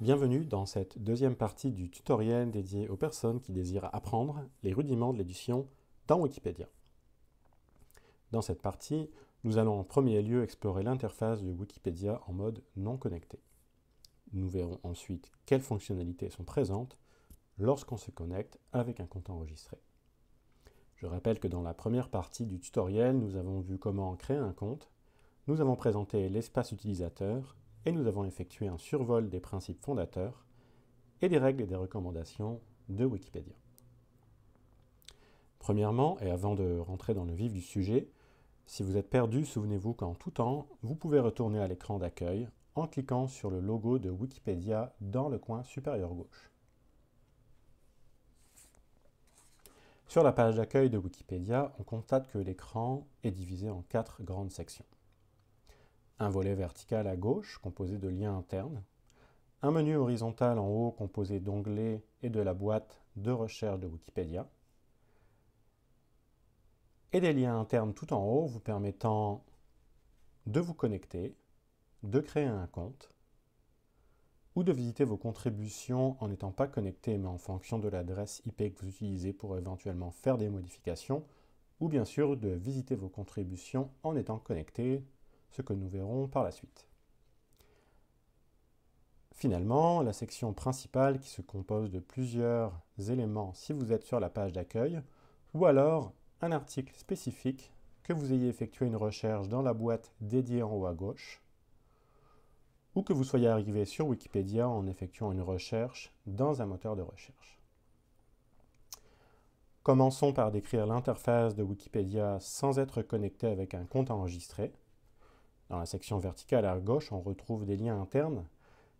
Bienvenue dans cette deuxième partie du tutoriel dédié aux personnes qui désirent apprendre les rudiments de l'édition dans Wikipédia. Dans cette partie, nous allons en premier lieu explorer l'interface de Wikipédia en mode non connecté. Nous verrons ensuite quelles fonctionnalités sont présentes lorsqu'on se connecte avec un compte enregistré. Je rappelle que dans la première partie du tutoriel, nous avons vu comment créer un compte, nous avons présenté l'espace utilisateur et nous avons effectué un survol des principes fondateurs et des règles et des recommandations de Wikipédia. Premièrement, et avant de rentrer dans le vif du sujet, si vous êtes perdu, souvenez-vous qu'en tout temps, vous pouvez retourner à l'écran d'accueil en cliquant sur le logo de Wikipédia dans le coin supérieur gauche. Sur la page d'accueil de Wikipédia, on constate que l'écran est divisé en quatre grandes sections un volet vertical à gauche composé de liens internes, un menu horizontal en haut composé d'onglets et de la boîte de recherche de Wikipédia, et des liens internes tout en haut vous permettant de vous connecter, de créer un compte, ou de visiter vos contributions en n'étant pas connecté mais en fonction de l'adresse IP que vous utilisez pour éventuellement faire des modifications, ou bien sûr de visiter vos contributions en étant connecté ce que nous verrons par la suite. Finalement, la section principale qui se compose de plusieurs éléments si vous êtes sur la page d'accueil, ou alors un article spécifique que vous ayez effectué une recherche dans la boîte dédiée en haut à gauche, ou que vous soyez arrivé sur Wikipédia en effectuant une recherche dans un moteur de recherche. Commençons par décrire l'interface de Wikipédia sans être connecté avec un compte enregistré. Dans la section verticale à gauche, on retrouve des liens internes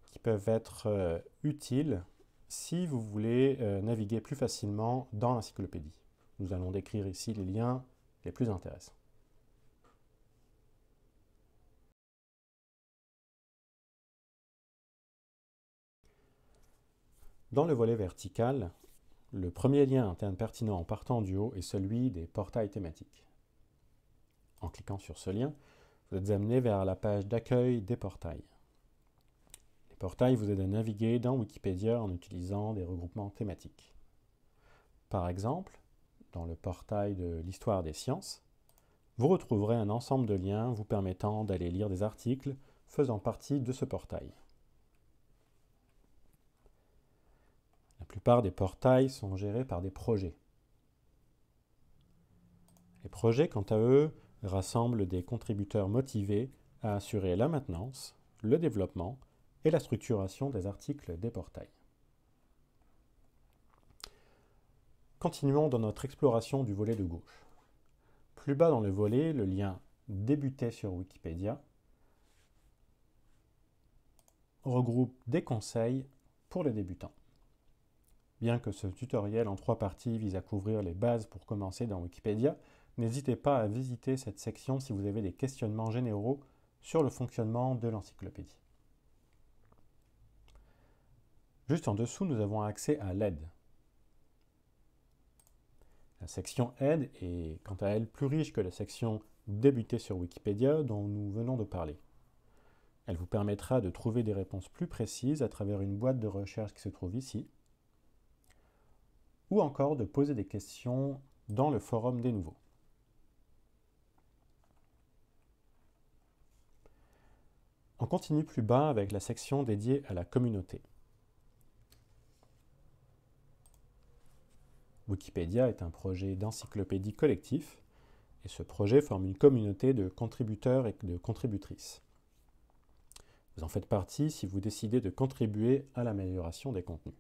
qui peuvent être euh, utiles si vous voulez euh, naviguer plus facilement dans l'encyclopédie. Nous allons décrire ici les liens les plus intéressants. Dans le volet vertical, le premier lien interne pertinent en partant du haut est celui des portails thématiques. En cliquant sur ce lien, vous êtes amené vers la page d'accueil des portails. Les portails vous aident à naviguer dans Wikipédia en utilisant des regroupements thématiques. Par exemple, dans le portail de l'histoire des sciences, vous retrouverez un ensemble de liens vous permettant d'aller lire des articles faisant partie de ce portail. La plupart des portails sont gérés par des projets. Les projets, quant à eux, rassemble des contributeurs motivés à assurer la maintenance, le développement et la structuration des articles des portails. Continuons dans notre exploration du volet de gauche. Plus bas dans le volet, le lien Débuter sur Wikipédia regroupe des conseils pour les débutants. Bien que ce tutoriel en trois parties vise à couvrir les bases pour commencer dans Wikipédia, N'hésitez pas à visiter cette section si vous avez des questionnements généraux sur le fonctionnement de l'encyclopédie. Juste en dessous, nous avons accès à l'aide. La section aide est quant à elle plus riche que la section débuter sur Wikipédia dont nous venons de parler. Elle vous permettra de trouver des réponses plus précises à travers une boîte de recherche qui se trouve ici, ou encore de poser des questions dans le forum des nouveaux. On continue plus bas avec la section dédiée à la communauté. Wikipédia est un projet d'encyclopédie collectif et ce projet forme une communauté de contributeurs et de contributrices. Vous en faites partie si vous décidez de contribuer à l'amélioration des contenus.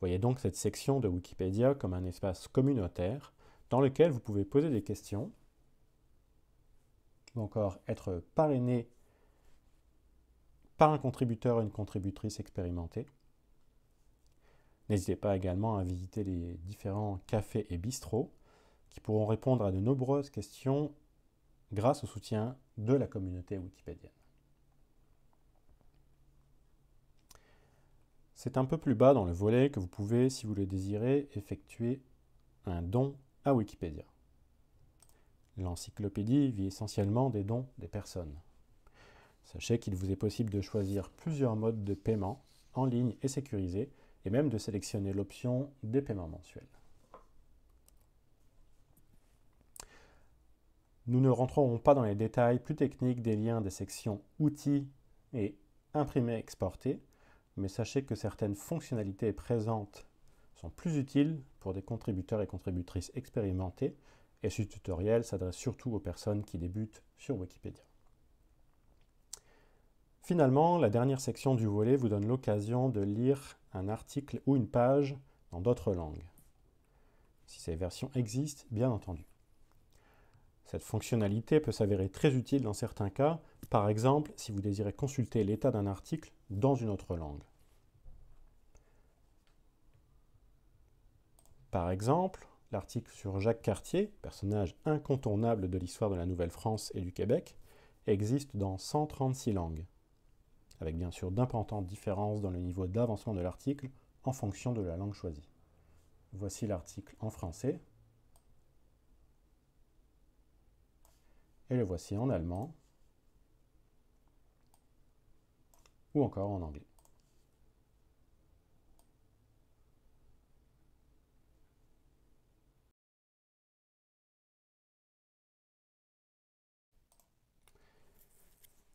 Voyez donc cette section de Wikipédia comme un espace communautaire dans lequel vous pouvez poser des questions ou encore être parrainé par un contributeur et une contributrice expérimentée. N'hésitez pas également à visiter les différents cafés et bistrots qui pourront répondre à de nombreuses questions grâce au soutien de la communauté wikipédienne. C'est un peu plus bas dans le volet que vous pouvez, si vous le désirez, effectuer un don à Wikipédia. L'encyclopédie vit essentiellement des dons des personnes. Sachez qu'il vous est possible de choisir plusieurs modes de paiement en ligne et sécurisés, et même de sélectionner l'option des paiements mensuels. Nous ne rentrerons pas dans les détails plus techniques des liens des sections Outils et Imprimer-Exporter, mais sachez que certaines fonctionnalités présentes sont plus utiles pour des contributeurs et contributrices expérimentés, et ce tutoriel s'adresse surtout aux personnes qui débutent sur Wikipédia. Finalement, la dernière section du volet vous donne l'occasion de lire un article ou une page dans d'autres langues, si ces versions existent, bien entendu. Cette fonctionnalité peut s'avérer très utile dans certains cas, par exemple si vous désirez consulter l'état d'un article dans une autre langue. Par exemple, l'article sur Jacques Cartier, personnage incontournable de l'histoire de la Nouvelle-France et du Québec, existe dans 136 langues avec bien sûr d'importantes différences dans le niveau d'avancement de l'article en fonction de la langue choisie. Voici l'article en français. Et le voici en allemand. Ou encore en anglais.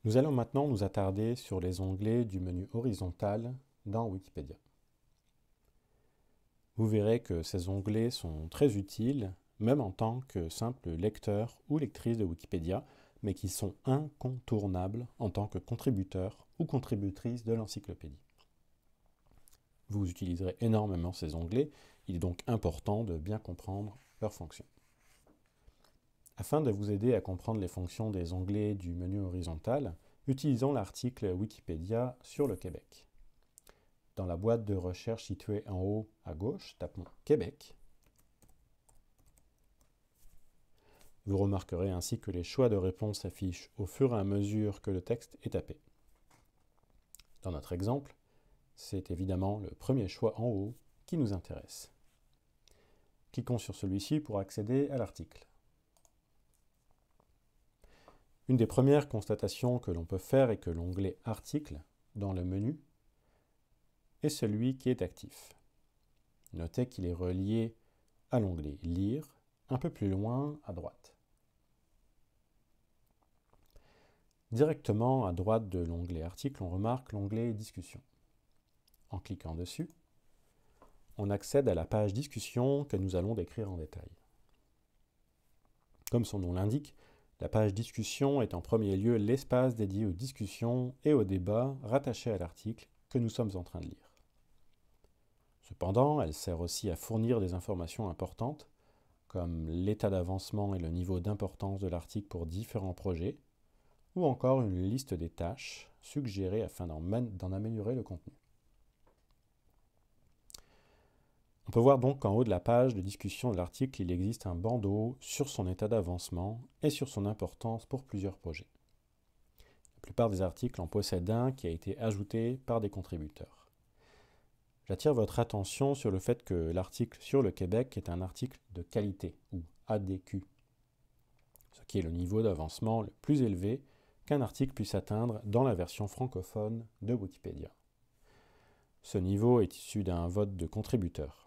Nous allons maintenant nous attarder sur les onglets du menu horizontal dans Wikipédia. Vous verrez que ces onglets sont très utiles, même en tant que simple lecteur ou lectrice de Wikipédia, mais qui sont incontournables en tant que contributeur ou contributrice de l'encyclopédie. Vous utiliserez énormément ces onglets, il est donc important de bien comprendre leurs fonctions. Afin de vous aider à comprendre les fonctions des onglets du menu horizontal, utilisons l'article Wikipédia sur le Québec. Dans la boîte de recherche située en haut à gauche, tapons Québec. Vous remarquerez ainsi que les choix de réponse s'affichent au fur et à mesure que le texte est tapé. Dans notre exemple, c'est évidemment le premier choix en haut qui nous intéresse. Cliquons sur celui-ci pour accéder à l'article. Une des premières constatations que l'on peut faire est que l'onglet Article dans le menu est celui qui est actif. Notez qu'il est relié à l'onglet Lire un peu plus loin à droite. Directement à droite de l'onglet Article, on remarque l'onglet Discussion. En cliquant dessus, on accède à la page Discussion que nous allons décrire en détail. Comme son nom l'indique, la page discussion est en premier lieu l'espace dédié aux discussions et aux débats rattachés à l'article que nous sommes en train de lire. Cependant, elle sert aussi à fournir des informations importantes, comme l'état d'avancement et le niveau d'importance de l'article pour différents projets, ou encore une liste des tâches suggérées afin d'en améliorer le contenu. On peut voir donc qu'en haut de la page de discussion de l'article, il existe un bandeau sur son état d'avancement et sur son importance pour plusieurs projets. La plupart des articles en possèdent un qui a été ajouté par des contributeurs. J'attire votre attention sur le fait que l'article sur le Québec est un article de qualité, ou ADQ, ce qui est le niveau d'avancement le plus élevé qu'un article puisse atteindre dans la version francophone de Wikipédia. Ce niveau est issu d'un vote de contributeurs.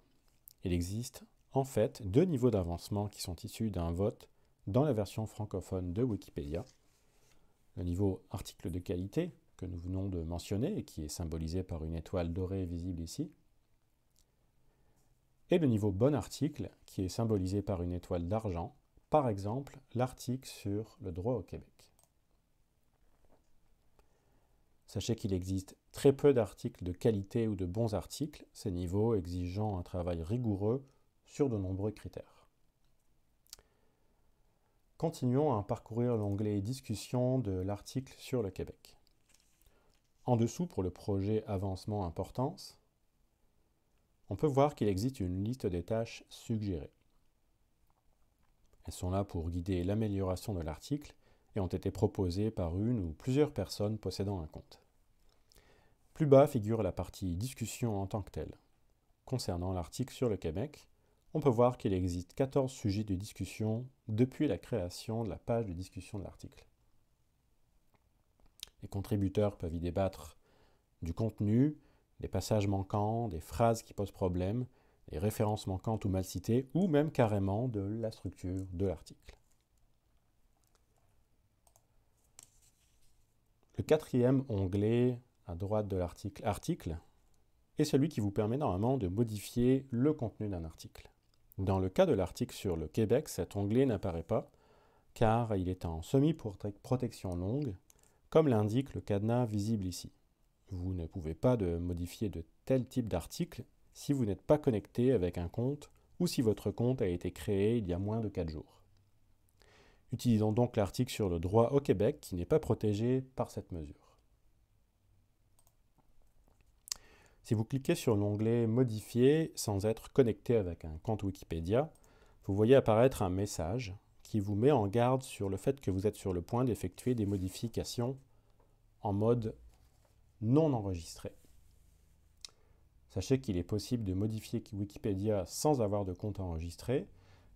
Il existe en fait deux niveaux d'avancement qui sont issus d'un vote dans la version francophone de Wikipédia. Le niveau article de qualité que nous venons de mentionner et qui est symbolisé par une étoile dorée visible ici. Et le niveau bon article qui est symbolisé par une étoile d'argent, par exemple l'article sur le droit au Québec. Sachez qu'il existe très peu d'articles de qualité ou de bons articles, ces niveaux exigeant un travail rigoureux sur de nombreux critères. Continuons à parcourir l'onglet Discussion de l'article sur le Québec. En dessous, pour le projet Avancement Importance, on peut voir qu'il existe une liste des tâches suggérées. Elles sont là pour guider l'amélioration de l'article et ont été proposés par une ou plusieurs personnes possédant un compte. Plus bas figure la partie discussion en tant que telle. Concernant l'article sur le Québec, on peut voir qu'il existe 14 sujets de discussion depuis la création de la page de discussion de l'article. Les contributeurs peuvent y débattre du contenu, des passages manquants, des phrases qui posent problème, des références manquantes ou mal citées, ou même carrément de la structure de l'article. Le quatrième onglet à droite de l'article Article est celui qui vous permet normalement de modifier le contenu d'un article. Dans le cas de l'article sur le Québec, cet onglet n'apparaît pas car il est en semi-protection longue, comme l'indique le cadenas visible ici. Vous ne pouvez pas modifier de tel type d'article si vous n'êtes pas connecté avec un compte ou si votre compte a été créé il y a moins de 4 jours utilisons donc l'article sur le droit au Québec qui n'est pas protégé par cette mesure. Si vous cliquez sur l'onglet Modifier sans être connecté avec un compte Wikipédia, vous voyez apparaître un message qui vous met en garde sur le fait que vous êtes sur le point d'effectuer des modifications en mode non enregistré. Sachez qu'il est possible de modifier Wikipédia sans avoir de compte enregistré,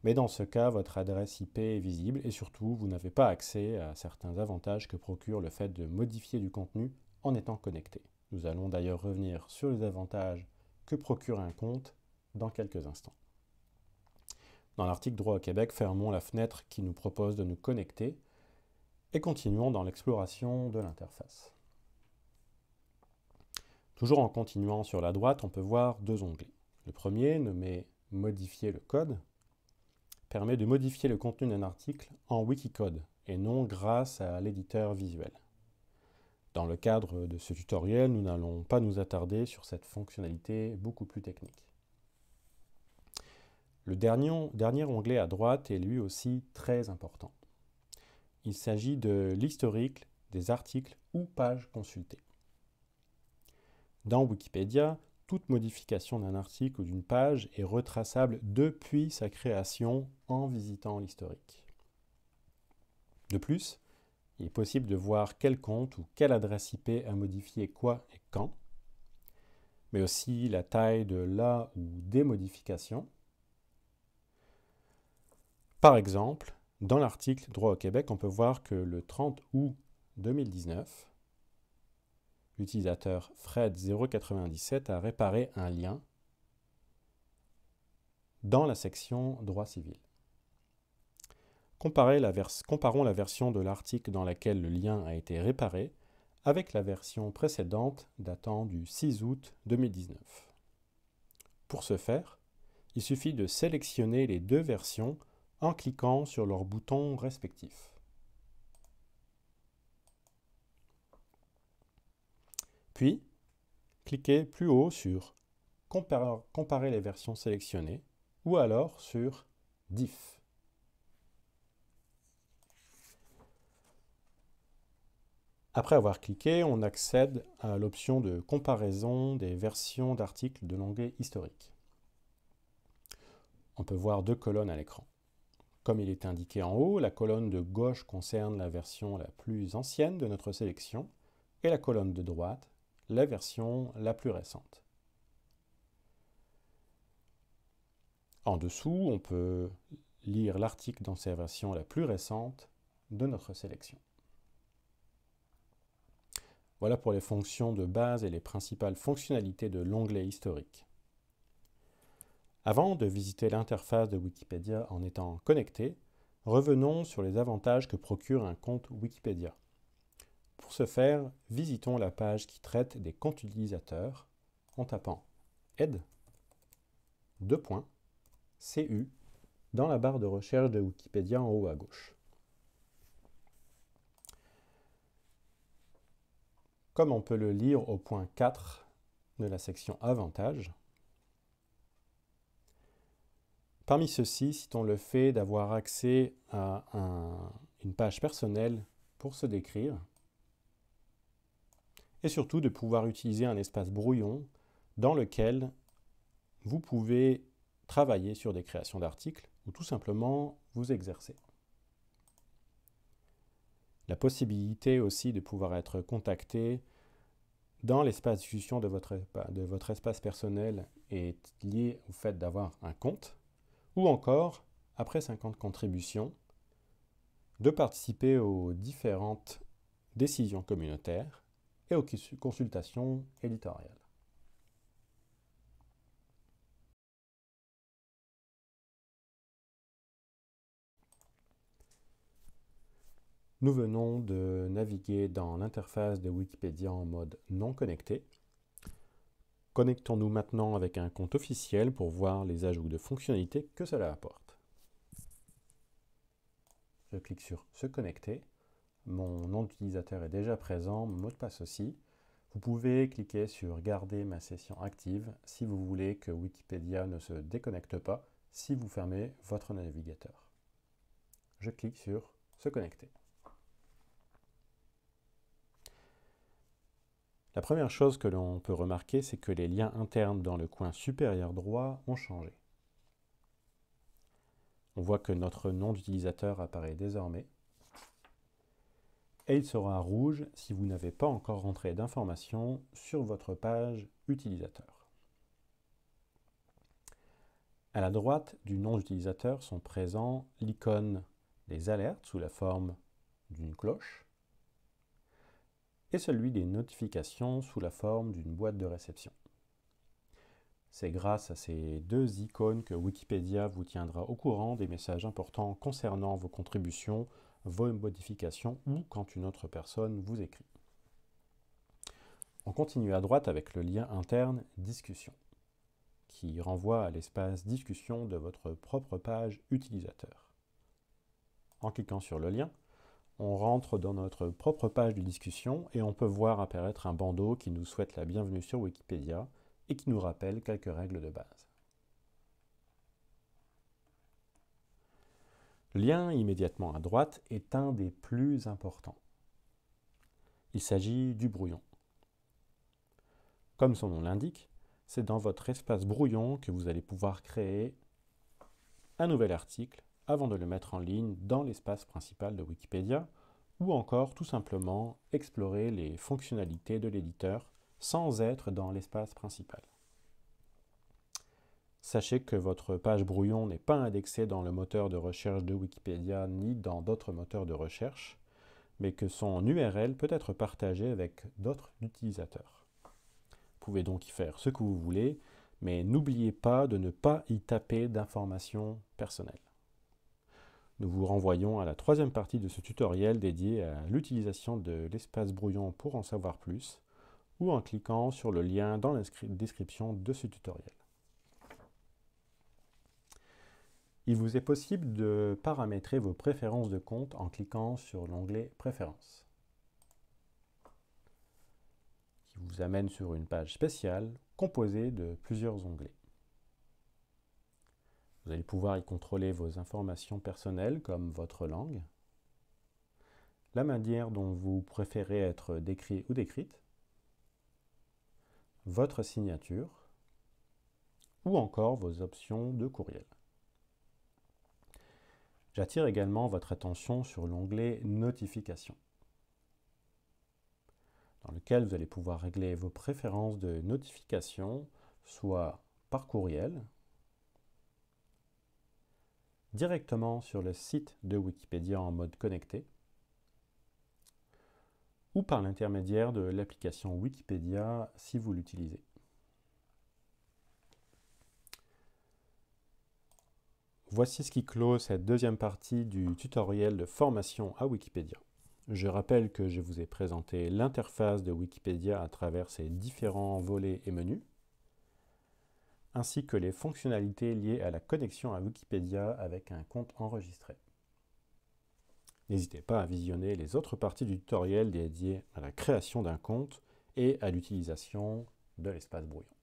mais dans ce cas, votre adresse IP est visible et surtout, vous n'avez pas accès à certains avantages que procure le fait de modifier du contenu en étant connecté. Nous allons d'ailleurs revenir sur les avantages que procure un compte dans quelques instants. Dans l'article Droit au Québec, fermons la fenêtre qui nous propose de nous connecter et continuons dans l'exploration de l'interface. Toujours en continuant sur la droite, on peut voir deux onglets. Le premier, nommé Modifier le code, permet de modifier le contenu d'un article en Wikicode et non grâce à l'éditeur visuel. Dans le cadre de ce tutoriel, nous n'allons pas nous attarder sur cette fonctionnalité beaucoup plus technique. Le dernier, dernier onglet à droite est lui aussi très important. Il s'agit de l'historique des articles ou pages consultées. Dans Wikipédia, toute modification d'un article ou d'une page est retraçable depuis sa création en visitant l'historique. De plus, il est possible de voir quel compte ou quelle adresse IP a modifié quoi et quand, mais aussi la taille de la ou des modifications. Par exemple, dans l'article Droit au Québec, on peut voir que le 30 août 2019, l'utilisateur Fred097 a réparé un lien dans la section droit civil. comparons la version de l'article dans laquelle le lien a été réparé avec la version précédente datant du 6 août 2019. Pour ce faire, il suffit de sélectionner les deux versions en cliquant sur leurs boutons respectifs. Puis, cliquez plus haut sur Comparer les versions sélectionnées ou alors sur Diff. Après avoir cliqué, on accède à l'option de comparaison des versions d'articles de l'onglet historique. On peut voir deux colonnes à l'écran. Comme il est indiqué en haut, la colonne de gauche concerne la version la plus ancienne de notre sélection et la colonne de droite la version la plus récente. En dessous, on peut lire l'article dans sa version la plus récente de notre sélection. Voilà pour les fonctions de base et les principales fonctionnalités de l'onglet historique. Avant de visiter l'interface de Wikipédia en étant connecté, revenons sur les avantages que procure un compte Wikipédia. Pour ce faire, visitons la page qui traite des comptes utilisateurs en tapant aide, 2.cu » dans la barre de recherche de Wikipédia en haut à gauche. Comme on peut le lire au point 4 de la section Avantages, Parmi ceux-ci, citons le fait d'avoir accès à une page personnelle pour se décrire, et surtout de pouvoir utiliser un espace brouillon dans lequel vous pouvez travailler sur des créations d'articles ou tout simplement vous exercer. La possibilité aussi de pouvoir être contacté dans l'espace de votre, de votre espace personnel est liée au fait d'avoir un compte ou encore, après 50 contributions, de participer aux différentes décisions communautaires et aux consultations éditoriales. Nous venons de naviguer dans l'interface de Wikipédia en mode non connecté. Connectons-nous maintenant avec un compte officiel pour voir les ajouts de fonctionnalités que cela apporte. Je clique sur Se connecter mon nom d'utilisateur est déjà présent, mon mot de passe aussi. Vous pouvez cliquer sur Garder ma session active si vous voulez que Wikipédia ne se déconnecte pas si vous fermez votre navigateur. Je clique sur Se connecter. La première chose que l'on peut remarquer, c'est que les liens internes dans le coin supérieur droit ont changé. On voit que notre nom d'utilisateur apparaît désormais et il sera rouge si vous n'avez pas encore rentré d'informations sur votre page utilisateur. À la droite du nom d'utilisateur sont présents l'icône des alertes sous la forme d'une cloche et celui des notifications sous la forme d'une boîte de réception. C'est grâce à ces deux icônes que Wikipédia vous tiendra au courant des messages importants concernant vos contributions vos modifications ou quand une autre personne vous écrit. On continue à droite avec le lien interne Discussion, qui renvoie à l'espace Discussion de votre propre page utilisateur. En cliquant sur le lien, on rentre dans notre propre page de discussion et on peut voir apparaître un bandeau qui nous souhaite la bienvenue sur Wikipédia et qui nous rappelle quelques règles de base. lien immédiatement à droite est un des plus importants. Il s'agit du brouillon. Comme son nom l'indique, c'est dans votre espace brouillon que vous allez pouvoir créer un nouvel article avant de le mettre en ligne dans l'espace principal de Wikipédia ou encore tout simplement explorer les fonctionnalités de l'éditeur sans être dans l'espace principal. Sachez que votre page brouillon n'est pas indexée dans le moteur de recherche de Wikipédia ni dans d'autres moteurs de recherche, mais que son URL peut être partagé avec d'autres utilisateurs. Vous pouvez donc y faire ce que vous voulez, mais n'oubliez pas de ne pas y taper d'informations personnelles. Nous vous renvoyons à la troisième partie de ce tutoriel dédié à l'utilisation de l'espace brouillon pour en savoir plus, ou en cliquant sur le lien dans la description de ce tutoriel. Il vous est possible de paramétrer vos préférences de compte en cliquant sur l'onglet Préférences, qui vous amène sur une page spéciale composée de plusieurs onglets. Vous allez pouvoir y contrôler vos informations personnelles comme votre langue, la manière dont vous préférez être décrit ou décrite, votre signature ou encore vos options de courriel. J'attire également votre attention sur l'onglet Notifications, dans lequel vous allez pouvoir régler vos préférences de notification, soit par courriel, directement sur le site de Wikipédia en mode connecté, ou par l'intermédiaire de l'application Wikipédia si vous l'utilisez. Voici ce qui clôt cette deuxième partie du tutoriel de formation à Wikipédia. Je rappelle que je vous ai présenté l'interface de Wikipédia à travers ses différents volets et menus, ainsi que les fonctionnalités liées à la connexion à Wikipédia avec un compte enregistré. N'hésitez pas à visionner les autres parties du tutoriel dédiées à la création d'un compte et à l'utilisation de l'espace brouillon.